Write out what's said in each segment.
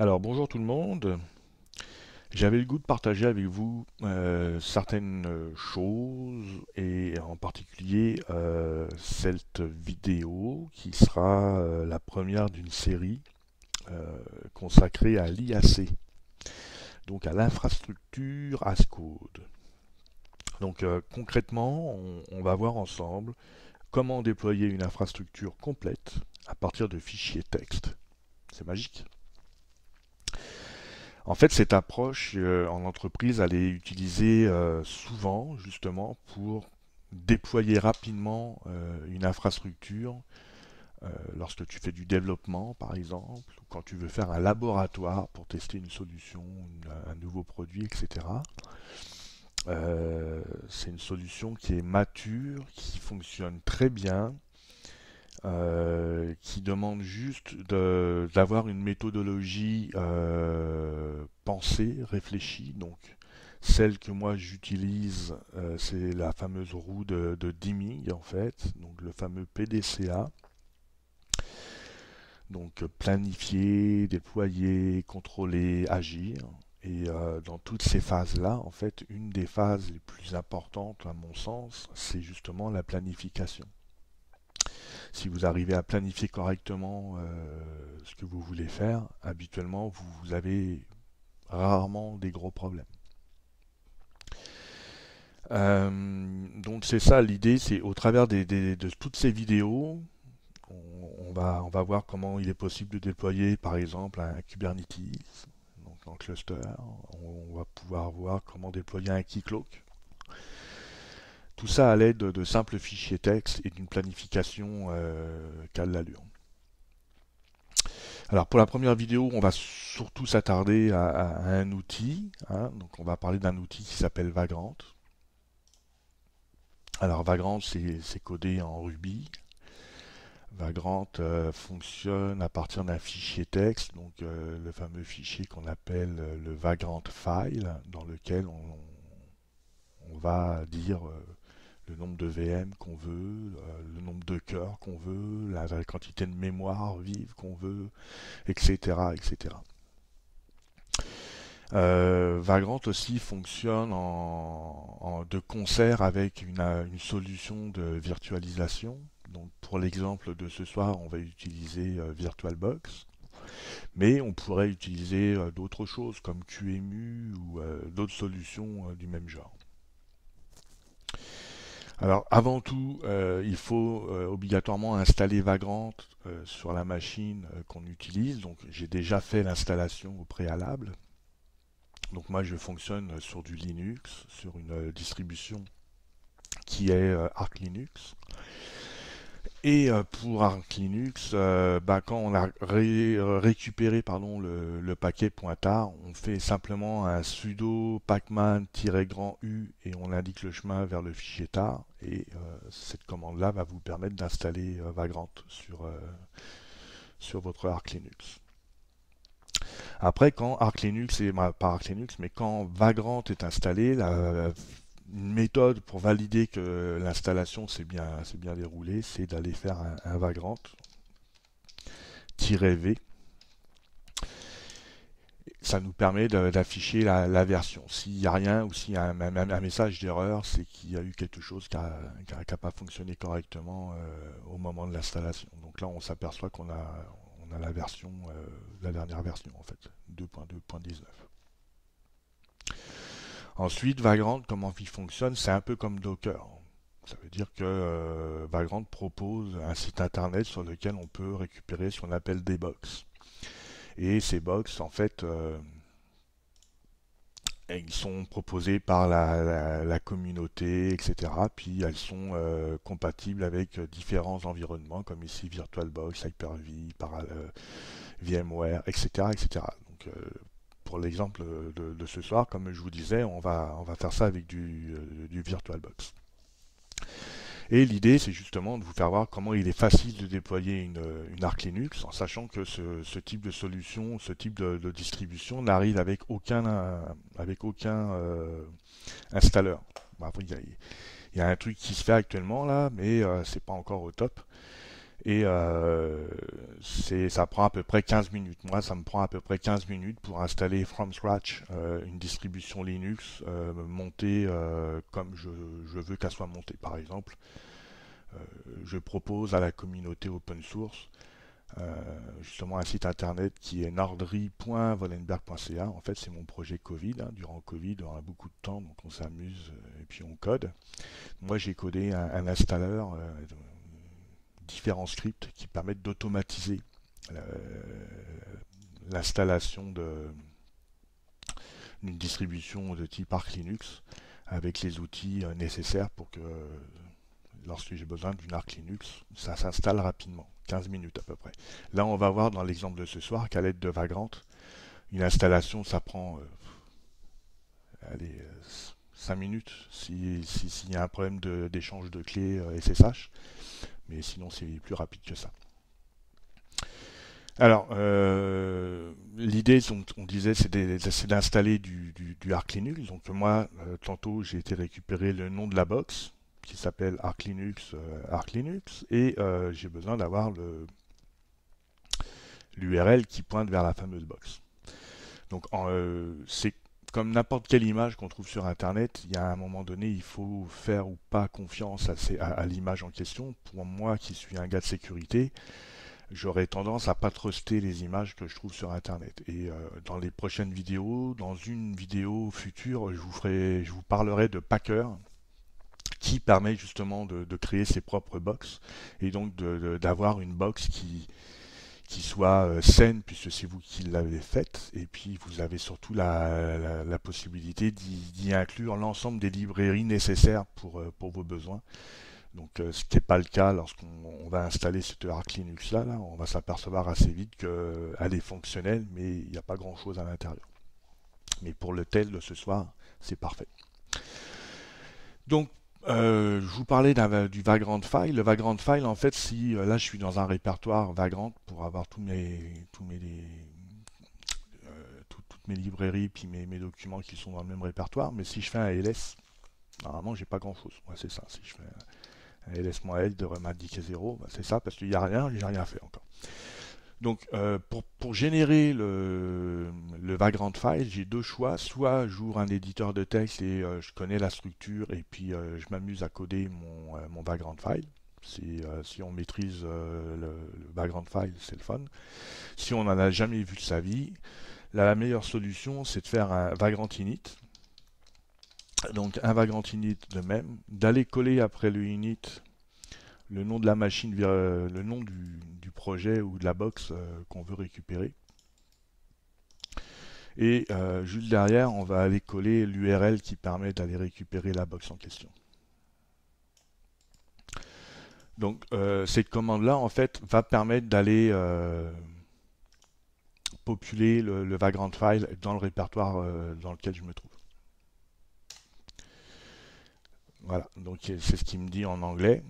Alors bonjour tout le monde. J'avais le goût de partager avec vous euh, certaines euh, choses et en particulier euh, cette vidéo qui sera la première d'une série consacrée à l'IAC, donc à l'infrastructure ASCODE. Donc concrètement, on va voir ensemble comment déployer une infrastructure complète à partir de fichiers texte. C'est magique. En fait, cette approche euh, en entreprise, elle est utilisée euh, souvent justement pour déployer rapidement euh, une infrastructure lorsque tu fais du développement, par exemple, ou quand tu veux faire un laboratoire pour tester une solution, un nouveau produit, etc. c'est une solution qui est mature, qui fonctionne très bien, euh, qui demande juste d'avoir une méthodologie euh, pensée, réfléchie. Donc, celle que moi j'utilise, euh, c'est la fameuse roue de, de Dimming, en fait, donc le fameux PDCA. Donc, planifier, déployer, contrôler, agir. Et dans toutes ces phases-là, en fait, une des phases les plus importantes, à mon sens, c'est justement la planification si vous arrivez à planifier correctement euh, ce que vous voulez faire, habituellement, vous avez rarement des gros problèmes. Euh, donc c'est ça l'idée, c'est au travers de toutes ces vidéos, on, va, on va voir comment il est possible de déployer par exemple un Kubernetes, donc un cluster, on, on va pouvoir voir comment déployer un Keycloak, tout ça à l'aide de simples fichiers texte et d'une planification euh, la l'allure. Alors pour la première vidéo, on va surtout s'attarder à, un outil. Hein. Donc on va parler d'un outil qui s'appelle Vagrant. Alors Vagrant, c'est codé en Ruby. Vagrant euh, fonctionne à partir d'un fichier texte, donc euh, le fameux fichier qu'on appelle le Vagrant File, dans lequel on, va dire le nombre de VM qu'on veut, euh, le nombre de cœurs qu'on veut, la, quantité de mémoire vive qu'on veut, etc. etc. Euh, Vagrant aussi fonctionne en, de concert avec euh, une, solution de virtualisation. Donc pour l'exemple de ce soir, on va utiliser VirtualBox. Mais on pourrait utiliser d'autres choses comme QEMU ou d'autres solutions du même genre. Alors avant tout, euh, il faut euh, obligatoirement installer Vagrant euh, sur la machine qu'on utilise. Donc j'ai déjà fait l'installation au préalable. Donc moi je fonctionne sur du Linux, sur une distribution qui est Arc Linux. Et euh, pour Arc Linux, euh, bah, quand on a euh, récupéré pardon, le, le, paquet .tar, on fait simplement un sudo pacman u et on indique le chemin vers le fichier tar. Et cette commande-là va vous permettre d'installer Vagrant sur, sur votre Arc Linux. Après, quand Arc Linux, et, bah, pas Linux, mais quand Vagrant est installé, la, une méthode pour valider que l'installation s'est bien, bien déroulée, c'est d'aller faire un, vagrant-v. Ça nous permet d'afficher la, version. S'il n'y a rien ou s'il y a un, message d'erreur, c'est qu'il y a eu quelque chose qui n'a pas fonctionné correctement euh, au moment de l'installation. Donc là, on s'aperçoit qu'on a, on a la version, euh, la dernière version en fait, 2.2.19. Ensuite, Vagrant, comment il fonctionne, c'est un peu comme Docker. Ça veut dire que euh, Vagrant propose un site internet sur lequel on peut récupérer ce qu'on appelle des box. Et ces box, en fait, euh, ils sont proposés par la, communauté, etc. Puis elles sont euh, compatibles avec différents environnements, comme ici VirtualBox, Hyper-V, VMware, etc. etc pour l'exemple euh, de, ce soir, comme je vous disais, on va, on va faire ça avec du, euh, du VirtualBox. Et l'idée, c'est justement de vous faire voir comment il est facile de déployer une, une Arc Linux, en sachant que ce, type de solution, ce type de, distribution n'arrive avec aucun, euh, avec aucun installeur. il, y a, un truc qui se fait actuellement là, mais c'est pas encore au top. Et euh, ça prend à peu près 15 minutes. Moi, ça me prend à peu près 15 minutes pour installer from scratch euh, une distribution Linux euh, montée comme je, veux qu'elle soit montée, par exemple. je propose à la communauté open source justement un site internet qui est nordry.volenberg.ca En fait, c'est mon projet Covid. Hein. Durant Covid, on a beaucoup de temps, donc on s'amuse et puis on code. Moi, j'ai codé un, installeur, différents scripts qui permettent d'automatiser euh, l'installation d'une distribution de type arc Linux avec les outils euh, nécessaires pour que lorsque j'ai besoin d'une arc Linux, ça s'installe rapidement, 15 minutes à peu près. Là, on va voir dans l'exemple de ce soir qu'à l'aide de Vagrant, une installation, ça prend euh, allez, 5 minutes s'il si, s'il y a un problème d'échange de, clés SSH. Euh, Mais sinon, c'est plus rapide que ça. Alors, euh, l'idée, on, disait, c'est d'installer du, du, du, Arc Linux. Donc moi, euh, tantôt, j'ai été récupérer le nom de la box qui s'appelle Arc Linux, Arc Linux, et j'ai besoin d'avoir l'URL qui pointe vers la fameuse box. Donc c'est comme n'importe quelle image qu'on trouve sur Internet, il y a un moment donné, il faut faire ou pas confiance à, à, l'image en question. Pour moi, qui suis un gars de sécurité, j'aurais tendance à pas truster les images que je trouve sur Internet. Et euh, dans les prochaines vidéos, dans une vidéo future, je vous, ferai, je vous parlerai de Packer, qui permet justement de, de créer ses propres box, et donc d'avoir une box qui qui soit euh, saine, puisque c'est vous qui l'avez faite, et puis vous avez surtout la, possibilité d'y inclure l'ensemble des librairies nécessaires pour, euh, pour vos besoins. Donc, euh, ce qui n'est pas le cas lorsqu'on va installer cette Arc Linux là, là on va s'apercevoir assez vite qu'elle est fonctionnelle, mais il n'y a pas grand chose à l'intérieur. Mais pour le tel de ce soir, c'est parfait. Donc, euh, je vous parlais euh, du Vagrant File. Le Vagrant File, en fait, si euh, là je suis dans un répertoire Vagrant pour avoir tous mes, toutes mes librairies puis mes, documents qui sont dans le même répertoire, mais si je fais un ls, normalement j'ai pas grand chose. c'est ça. Si je fais un ls-l de remat 10 0, c'est ça parce qu'il n'y a rien, j'ai rien fait encore. Donc, euh, pour, générer le, le Vagrant File, j'ai deux choix. Soit j'ouvre un éditeur de texte et euh, je connais la structure et puis euh, je m'amuse à coder mon, mon Vagrant File. Si, si on maîtrise le, background Vagrant File, c'est le fun. Si on n'en a jamais vu de sa vie, la meilleure solution, c'est de faire un Vagrant Init. Donc, un Vagrant Init de même, d'aller coller après le Init le nom de la machine, euh, le nom du, projet ou de la box euh, qu'on veut récupérer. Et euh, juste derrière, on va aller coller l'URL qui permet d'aller récupérer la box en question. Donc cette commande-là, en fait, va permettre d'aller populer le, le, vagrant file dans le répertoire dans lequel je me trouve. Voilà, donc c'est ce qu'il me dit en anglais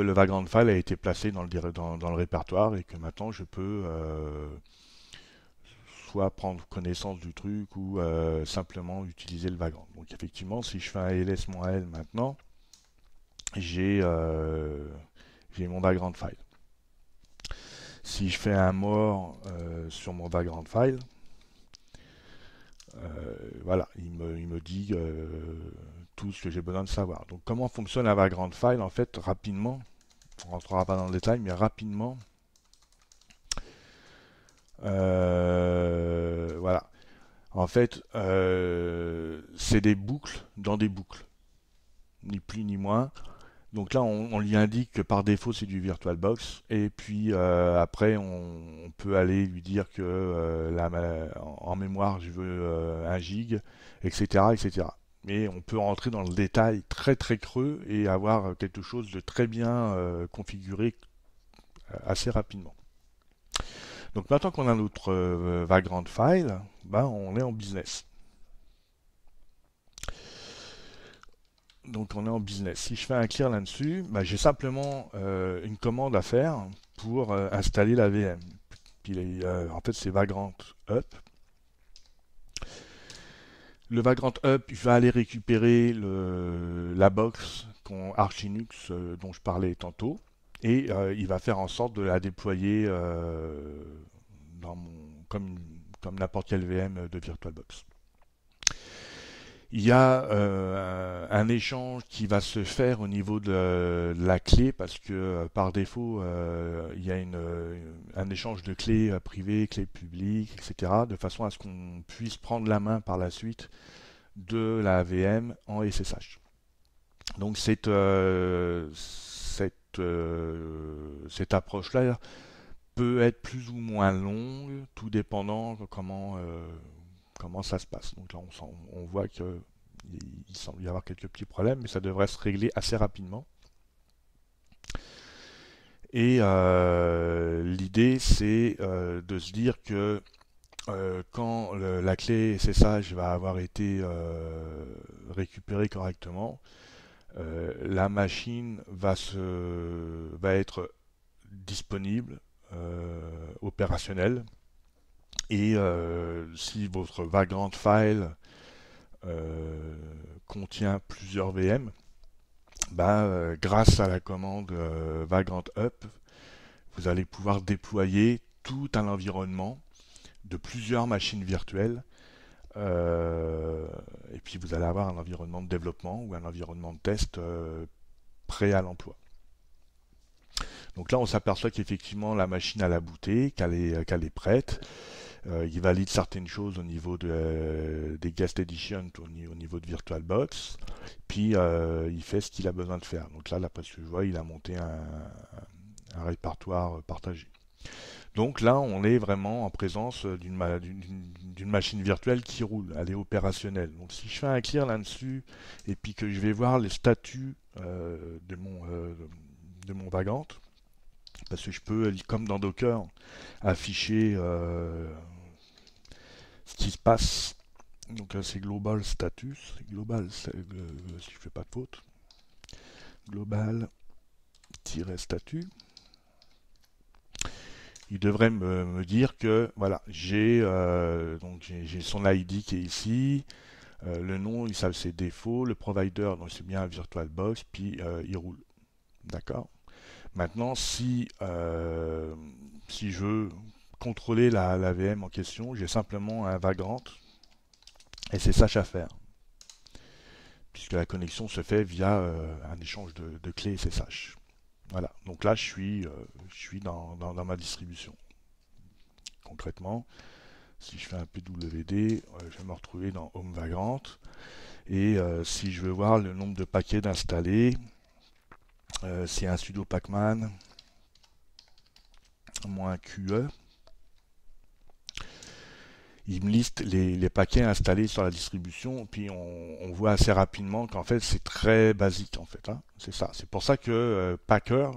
le Vagrant File a été placé dans le, le répertoire et que maintenant je peux euh, soit prendre connaissance du truc ou euh, simplement utiliser le Vagrant. Donc effectivement, si je fais un ls-l maintenant, euh, j'ai mon Vagrant File. Si je fais un mort sur mon Vagrant File, voilà, il me, il me dit tout ce que j'ai besoin de savoir. Donc comment fonctionne la vagrant file En fait, rapidement, on ne rentrera pas dans le détail, mais rapidement, euh, voilà. En fait, euh, c'est des boucles dans des boucles, ni plus ni moins. Donc là, on, lui indique que par défaut, c'est du VirtualBox. Et puis euh, après, on, peut aller lui dire que la, en, mémoire, je veux un gig, etc., etc mais on peut rentrer dans le détail très très creux et avoir quelque chose de très bien euh, configuré euh, assez rapidement. Donc maintenant qu'on a notre vagrant euh, file, ben, on est en business. Donc on est en business. Si je fais un clear là-dessus, ben, j'ai simplement une commande à faire pour installer la VM. Puis, en fait c'est vagrant up le Vagrant Up va aller récupérer la box Archinux euh, dont je parlais tantôt et euh, il va faire en sorte de la déployer euh, comme, comme n'importe quel VM de VirtualBox. Il y a euh, un échange qui va se faire au niveau de, la clé parce que euh, par défaut, euh, il y a un échange de clés privées, clés publiques, etc. de façon à ce qu'on puisse prendre la main par la suite de la VM en SSH. Donc cette, cette, cette approche-là peut être plus ou moins longue, tout dépendant comment comment ça se passe. Donc là, on, voit qu'il semble y avoir quelques petits problèmes, mais ça devrait se régler assez rapidement. Et euh, l'idée, c'est euh, de se dire que euh, quand la clé SSH va avoir été récupérée correctement, la machine va, se, va être disponible, opérationnelle, et euh, si votre vagrant file euh, contient plusieurs VM, bah, euh, grâce à la commande vagrant up, vous allez pouvoir déployer tout un environnement de plusieurs machines virtuelles. et puis vous allez avoir un environnement de développement ou un environnement de test prêt à l'emploi. Donc là, on s'aperçoit qu'effectivement, la machine a la qu'elle est, est, prête. Euh, il valide certaines choses au niveau euh, des guest editions, au, niveau de VirtualBox, puis euh, il fait ce qu'il a besoin de faire. Donc là, d'après ce que je vois, il a monté un, répertoire partagé. Donc là, on est vraiment en présence d'une machine virtuelle qui roule, elle est opérationnelle. Donc si je fais un clear là-dessus, et puis que je vais voir les statuts de mon, de mon vagante, parce que je peux, comme dans Docker, afficher euh, ce qui se passe. Donc là, euh, c'est global status. Global, euh, si je fais pas de faute. global status Il devrait me, dire que voilà, j'ai donc j'ai son ID qui est ici. le nom, ils savent ses défauts, le provider, donc c'est bien VirtualBox, puis il roule. D'accord Maintenant, euh, si, je veux contrôler la, VM en question, j'ai simplement un vagrant et c'est à faire. Puisque la connexion se fait via euh, un échange de, clés SSH. Voilà, donc là je suis, euh, dans, ma distribution. Concrètement, si je fais un PWD, je vais me retrouver dans Home Vagrant. Et si je veux voir le nombre de paquets d'installés, euh, c'est un sudo pacman man moins QE. Il me liste les, paquets installés sur la distribution, puis on, voit assez rapidement qu'en fait c'est très basique en fait. Hein. C'est ça. C'est pour ça que euh, Packer,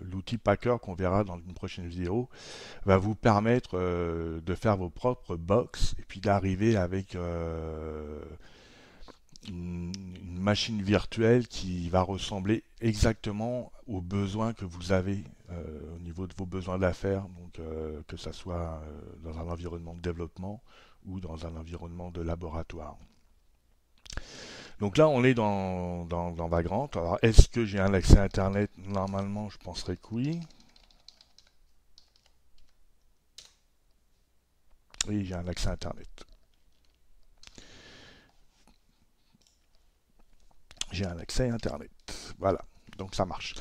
l'outil Packer qu'on verra dans une prochaine vidéo, va vous permettre euh, de faire vos propres box et puis d'arriver avec une, machine virtuelle qui va ressembler exactement aux besoins que vous avez euh, au niveau de vos besoins d'affaires, donc euh, que ce soit euh, dans un environnement de développement ou dans un environnement de laboratoire. Donc là, on est dans, dans, dans Vagrant. Alors, est-ce que j'ai un accès à Internet Normalement, je penserais que oui. Oui, j'ai un accès Internet. j'ai un accès Internet. Voilà, donc ça marche.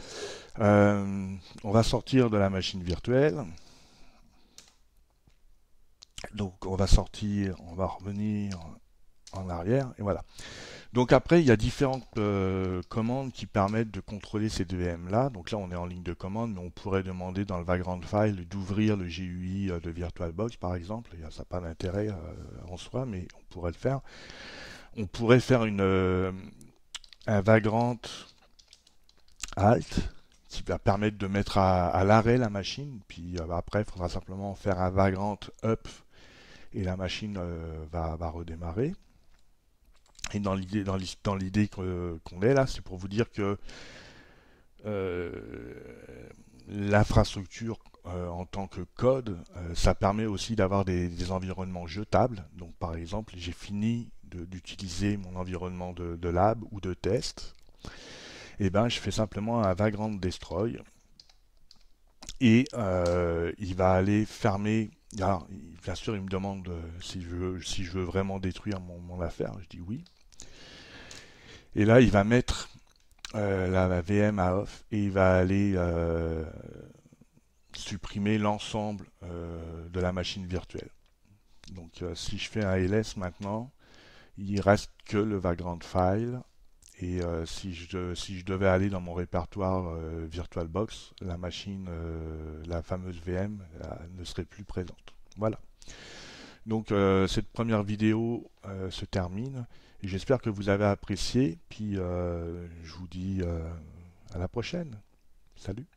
Euh, on va sortir de la machine virtuelle. Donc on va sortir, on va revenir en arrière, et voilà. Donc après, il y a différentes euh, commandes qui permettent de contrôler ces VM-là. Donc là, on est en ligne de commande, mais on pourrait demander dans le vagrant file d'ouvrir le GUI euh, de VirtualBox, par exemple. ça n'a pas d'intérêt en soi, mais on pourrait le faire. On pourrait faire une, un vagrant alt qui va permettre de mettre à, l'arrêt la machine. Puis euh, après, il faudra simplement faire un vagrant up et la machine euh, va, redémarrer. Et dans l'idée dans l'idée qu'on est là, c'est pour vous dire que euh, l'infrastructure en tant que code, ça permet aussi d'avoir des, des, environnements jetables. Donc par exemple, j'ai fini d'utiliser mon environnement de, lab ou de test, et eh ben, je fais simplement un vagrant destroy et euh, il va aller fermer. Alors, bien sûr, il me demande euh, si je veux, si je veux vraiment détruire mon, affaire. Je dis oui. Et là, il va mettre euh, la, VM à off et il va aller supprimer l'ensemble de la machine virtuelle. Donc, si je fais un ls maintenant, il reste que le vagrant file. Et euh, si, je, si, je, devais aller dans mon répertoire euh, VirtualBox, la machine, euh, la fameuse VM, ne serait plus présente. Voilà. Donc cette première vidéo se termine. J'espère que vous avez apprécié. Puis je vous dis à la prochaine. Salut